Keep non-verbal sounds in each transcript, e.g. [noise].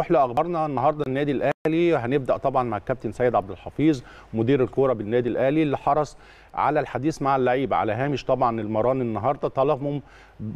نروح لاخبارنا النهارده النادي الاهلي هنبدا طبعا مع الكابتن سيد عبد الحفيظ مدير الكوره بالنادي الاهلي اللي حرص على الحديث مع اللعيبه على هامش طبعا المران النهارده طلبهم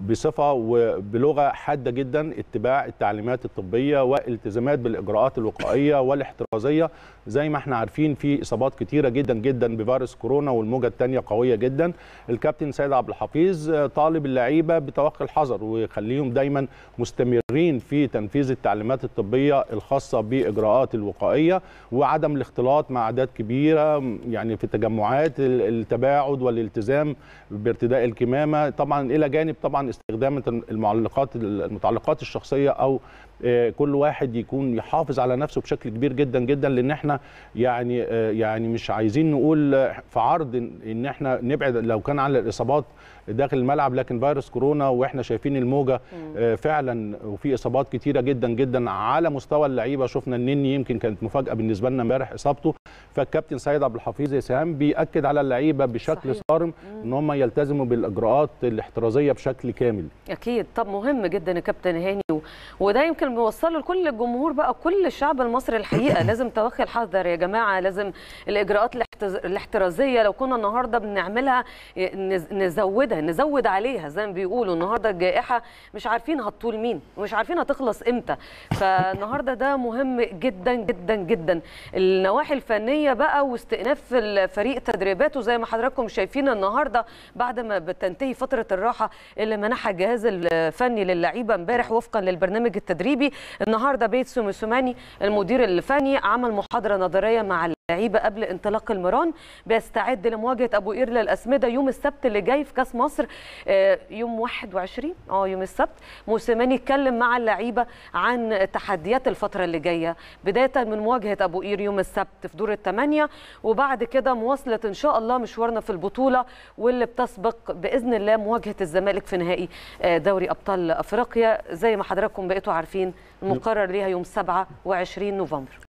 بصفه وبلغه حاده جدا اتباع التعليمات الطبيه والالتزامات بالاجراءات الوقائيه والاحترازيه زي ما احنا عارفين في اصابات كتيره جدا جدا بفيروس كورونا والموجه الثانيه قويه جدا الكابتن سيد عبد الحفيظ طالب اللعيبه بتوقي الحذر ويخليهم دايما مستمرين في تنفيذ التعليمات الطبيه الخاصه باجراءات الوقائيه وعدم الاختلاط مع اعداد كبيره يعني في تجمعات التباعد والالتزام بارتداء الكمامه طبعا الى جانب طبعا استخدام المعلقات المتعلقات الشخصيه او آه، كل واحد يكون يحافظ على نفسه بشكل كبير جدا جدا لان احنا يعني آه، يعني مش عايزين نقول في عرض ان احنا نبعد لو كان على الاصابات داخل الملعب لكن فيروس كورونا واحنا شايفين الموجه آه، فعلا وفي اصابات كتيره جدا جدا على مستوى اللعيبه شفنا النني يمكن كانت مفاجاه بالنسبه لنا امبارح اصابته فالكابتن سيد عبد الحفيظ سهام بيأكد على اللعيبه بشكل صحيح. صارم ان هم يلتزموا بالاجراءات الاحترازيه بشكل كامل اكيد طب مهم جدا يا كابتن هاني و... وده يمكن بيوصله لكل الجمهور بقى كل الشعب المصري الحقيقه [coughs] لازم توخي الحذر يا جماعه لازم الاجراءات الاحترازيه لو كنا النهارده بنعملها نزودها نزود عليها زي ما بيقولوا النهارده الجائحه مش عارفين هتطول مين ومش عارفين هتخلص امتى فالنهارده ده مهم جدا جدا جدا النواحي الفنيه الفنيه بقى واستئناف الفريق تدريباته زي ما حضراتكم شايفين النهارده بعد ما بتنتهي فتره الراحه اللي منحها الجهاز الفني للعيبه امبارح نعم. وفقا للبرنامج التدريبي النهارده بيت سومسوماني المدير الفني عمل محاضره نظريه مع اللعيبه قبل انطلاق المران بيستعد لمواجهه ابو قير للاسمده يوم السبت اللي جاي في كاس مصر آه، يوم 21 اه يوم السبت موسيماني اتكلم مع اللعيبه عن تحديات الفتره اللي جايه بدايه من مواجهه ابو قير يوم السبت في دور التمام 8 وبعد كده مواصله ان شاء الله مشوارنا في البطوله واللي بتسبق باذن الله مواجهه الزمالك في نهائي آه، دوري ابطال افريقيا زي ما حضراتكم بقيتوا عارفين المقرر ليها يوم 27 نوفمبر